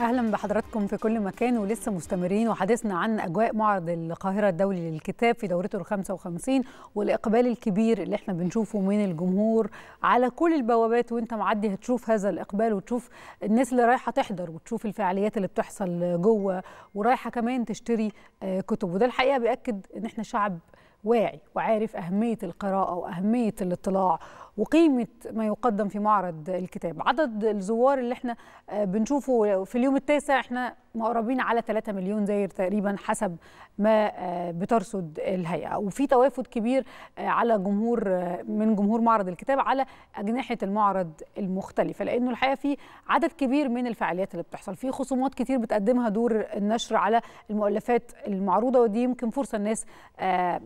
اهلا بحضراتكم في كل مكان ولسه مستمرين وحديثنا عن اجواء معرض القاهره الدولي للكتاب في دورته ال 55 والاقبال الكبير اللي احنا بنشوفه من الجمهور على كل البوابات وانت معدي هتشوف هذا الاقبال وتشوف الناس اللي رايحه تحضر وتشوف الفعاليات اللي بتحصل جوه ورايحه كمان تشتري آه، كتب وده الحقيقه بياكد ان احنا شعب واعي وعارف اهميه القراءه واهميه الاطلاع وقيمه ما يقدم في معرض الكتاب عدد الزوار اللي احنا آه، بنشوفه في اليوم التاسع احنا مقربين على 3 مليون زائر تقريبا حسب ما آه، بترصد الهيئه وفي توافد كبير آه، على جمهور من جمهور معرض الكتاب على اجنحه المعرض المختلفه لانه الحقيقه في عدد كبير من الفعاليات اللي بتحصل في خصومات كتير بتقدمها دور النشر على المؤلفات المعروضه ودي يمكن فرصه الناس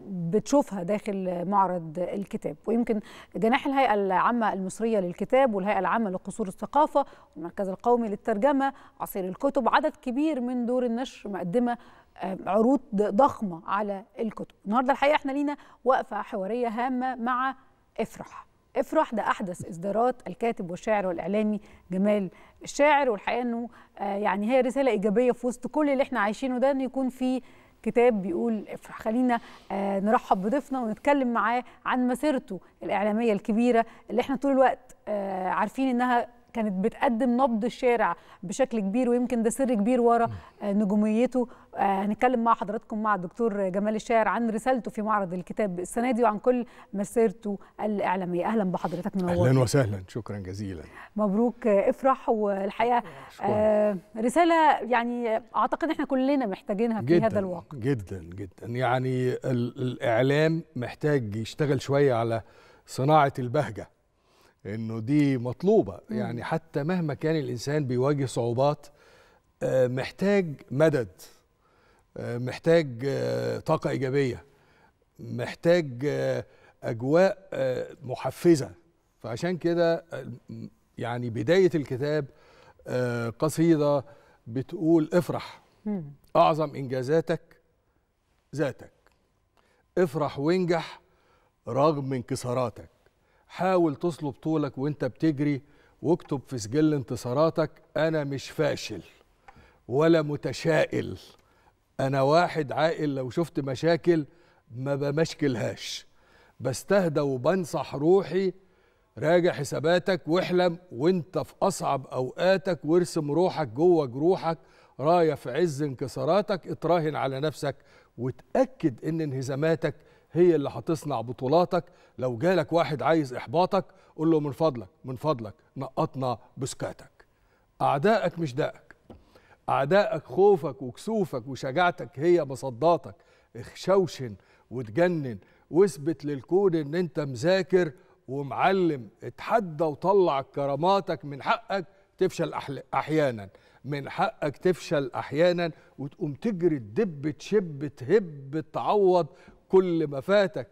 بتشوفها داخل معرض الكتاب ويمكن جناح الهيئه الهيئة العامة المصرية للكتاب والهيئة العامة لقصور الثقافة والمركز القومي للترجمة عصير الكتب عدد كبير من دور النشر مقدمة آه، عروض ضخمة على الكتب النهاردة الحقيقة احنا لينا وقفة حوارية هامة مع افرح افرح ده احدث اصدارات الكاتب والشاعر والاعلامي جمال الشاعر والحقيقه انه آه، يعني هي رساله ايجابيه في وسط كل اللي احنا عايشينه ده أنه يكون في كتاب بيقول خلينا آه، نرحب بضيفنا ونتكلم معاه عن مسيرته الاعلاميه الكبيره اللي احنا طول الوقت آه، عارفين انها كانت بتقدم نبض الشارع بشكل كبير ويمكن ده سر كبير ورا آه، نجوميته آه، هنتكلم مع حضراتكم مع الدكتور جمال الشاعر عن رسالته في معرض الكتاب السنه دي وعن كل مسيرته الاعلاميه اهلا بحضرتك منور اهلا وسهلا شكرا جزيلا مبروك آه، افرح والحقيقه رساله يعني اعتقد احنا كلنا محتاجينها في جداً هذا الواقع جدا جدا يعني الاعلام محتاج يشتغل شويه على صناعه البهجه انه دي مطلوبه يعني حتى مهما كان الانسان بيواجه صعوبات آه، محتاج مدد آه، محتاج آه، طاقه ايجابيه محتاج اجواء محفزه فعشان كده يعني بدايه الكتاب قصيده بتقول افرح اعظم انجازاتك ذاتك افرح وانجح رغم انكساراتك حاول تصلب طولك وانت بتجري واكتب في سجل انتصاراتك انا مش فاشل ولا متشائل انا واحد عاقل لو شفت مشاكل ما بمشكلهاش بستهدى وبنصح روحي راجع حساباتك واحلم وانت في اصعب اوقاتك وارسم روحك جوه جروحك رايه في عز انكساراتك اتراهن على نفسك وتاكد ان انهزاماتك هي اللي هتصنع بطولاتك لو جالك واحد عايز احباطك قول له من فضلك من فضلك نقطنا بسكاتك اعدائك مش دائك اعدائك خوفك وكسوفك وشجاعتك هي مصداتك اخشوشن وتجنن واثبت للكون ان انت مذاكر ومعلم اتحدى وطلع كراماتك من حقك تفشل احيانا من حقك تفشل احيانا وتقوم تجري تدب تشب تهب تعوض كل ما فاتك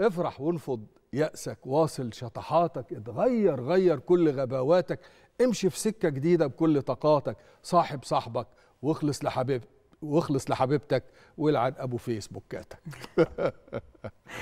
افرح وانفض يأسك واصل شطحاتك اتغير غير كل غباواتك امشي في سكة جديدة بكل طاقاتك صاحب صاحبك واخلص لحبيبتك واخلص لحبيبتك والعن ابو فيسبوكاتك